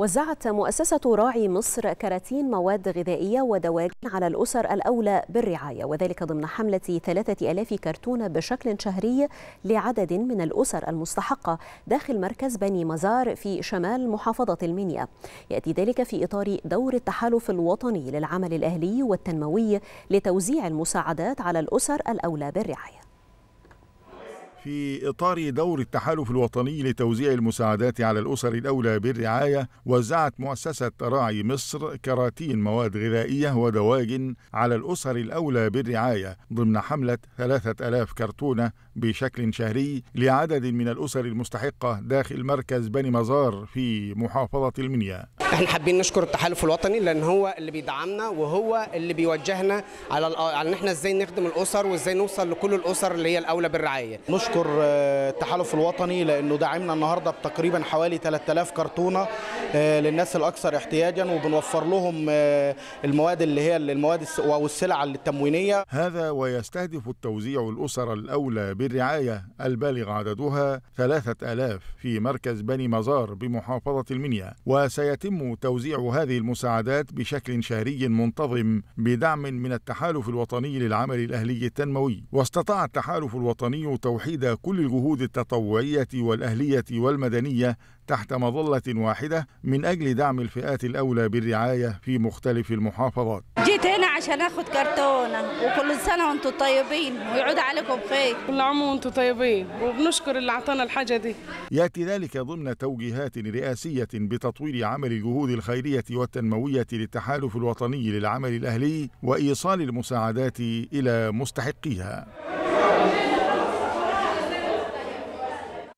وزعت مؤسسة راعي مصر كراتين مواد غذائية ودواجن على الأسر الأولى بالرعاية وذلك ضمن حملة 3000 كرتونة بشكل شهري لعدد من الأسر المستحقة داخل مركز بني مزار في شمال محافظة المنيا يأتي ذلك في إطار دور التحالف الوطني للعمل الأهلي والتنموي لتوزيع المساعدات على الأسر الأولى بالرعاية في إطار دور التحالف الوطني لتوزيع المساعدات على الأسر الأولى بالرعاية وزعت مؤسسة راعي مصر كراتين مواد غذائية ودواجن على الأسر الأولى بالرعاية ضمن حملة 3000 كرتونة بشكل شهري لعدد من الأسر المستحقة داخل مركز بني مزار في محافظة المنيا احنا حابين نشكر التحالف الوطني لان هو اللي بيدعمنا وهو اللي بيوجهنا على على ان احنا ازاي نخدم الاسر وازاي نوصل لكل الاسر اللي هي الاولى بالرعايه نشكر آه، التحالف الوطني لانه دعمنا النهارده بتقريبا حوالي 3000 كرتونه آه، للناس الاكثر احتياجا وبنوفر لهم آه، المواد اللي هي المواد او السلع التموينيه. هذا ويستهدف التوزيع الاسر الاولى بالرعايه البالغ عددها 3000 في مركز بني مزار بمحافظه المنيا وسيتم توزيع هذه المساعدات بشكل شهري منتظم بدعم من التحالف الوطني للعمل الاهلي التنموي واستطاع التحالف الوطني توحيد تجنيد كل الجهود التطوعية والأهلية والمدنية تحت مظلة واحدة من أجل دعم الفئات الأولى بالرعاية في مختلف المحافظات جيت هنا عشان أخد كرتونة وكل سنة وأنتم طيبين ويعود عليكم خير كل عام وأنتم طيبين وبنشكر اللي أعطانا الحاجة دي يأتي ذلك ضمن توجيهات رئاسية بتطوير عمل الجهود الخيرية والتنموية للتحالف الوطني للعمل الأهلي وإيصال المساعدات إلى مستحقيها